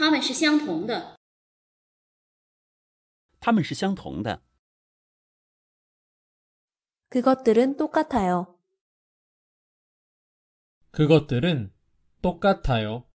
它们是相同的。它们是相同的。 그것들은 똑같아요. 그것들은 똑같아요.